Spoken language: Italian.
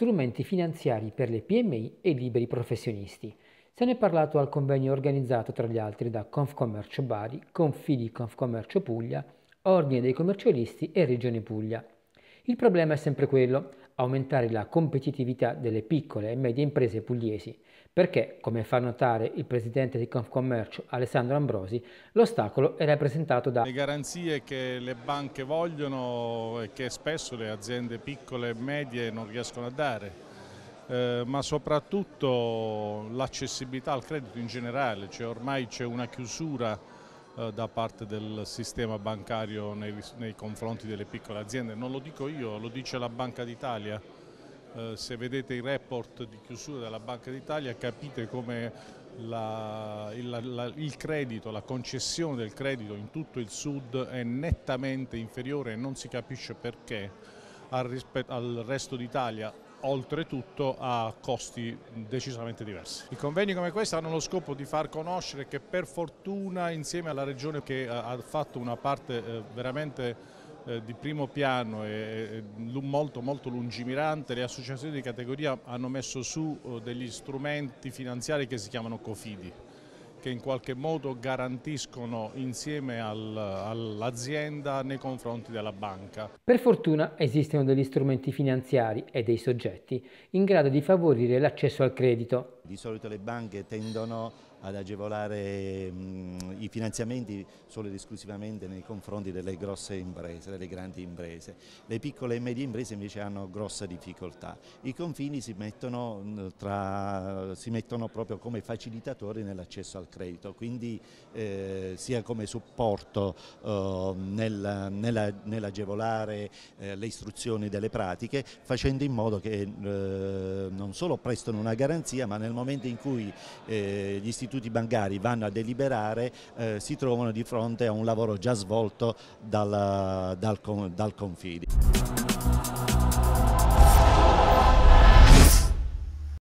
strumenti finanziari per le PMI e i liberi professionisti. Se ne è parlato al convegno organizzato tra gli altri da Confcommercio Bari, Confidi Confcommercio Puglia, Ordine dei commercialisti e Regione Puglia. Il problema è sempre quello, aumentare la competitività delle piccole e medie imprese pugliesi, perché, come fa notare il presidente di Confcommercio Alessandro Ambrosi, l'ostacolo è rappresentato da... Le garanzie che le banche vogliono e che spesso le aziende piccole e medie non riescono a dare. Eh, ma soprattutto l'accessibilità al credito in generale, cioè ormai c'è una chiusura eh, da parte del sistema bancario nei, nei, confronti delle piccole aziende. Non lo dico io, lo dice la Banca d'Italia. Eh, se vedete i report di chiusura della Banca d'Italia capite come la, il, la, il credito, la concessione del credito in tutto il sud è nettamente inferiore e non si capisce perché al, al resto d'Italia oltretutto a costi decisamente diversi. I convegni come questi hanno lo scopo di far conoscere che per fortuna insieme alla Regione che ha fatto una parte eh, veramente eh, di primo piano e molto, molto lungimirante, le associazioni di categoria hanno messo su eh, degli strumenti finanziari che si chiamano COFIDI che in qualche modo garantiscono insieme al, all'azienda nei confronti della banca. Per fortuna esistono degli strumenti finanziari e dei soggetti in grado di favorire l'accesso al credito. Di solito le banche tendono ad agevolare mh, i finanziamenti solo ed esclusivamente nei confronti delle grosse imprese, delle grandi imprese. Le piccole e medie imprese invece hanno grossa difficoltà. I confini si mettono, tra, si mettono proprio come facilitatori nell'accesso al credito, quindi eh, sia come supporto eh, nel, nell'agevolare eh, le istruzioni delle pratiche, facendo in modo che eh, non solo prestano una garanzia, ma nel momento in cui eh, gli istituti istituti bancari vanno a deliberare eh, si trovano di fronte a un lavoro già svolto dal, dal, dal Confidi.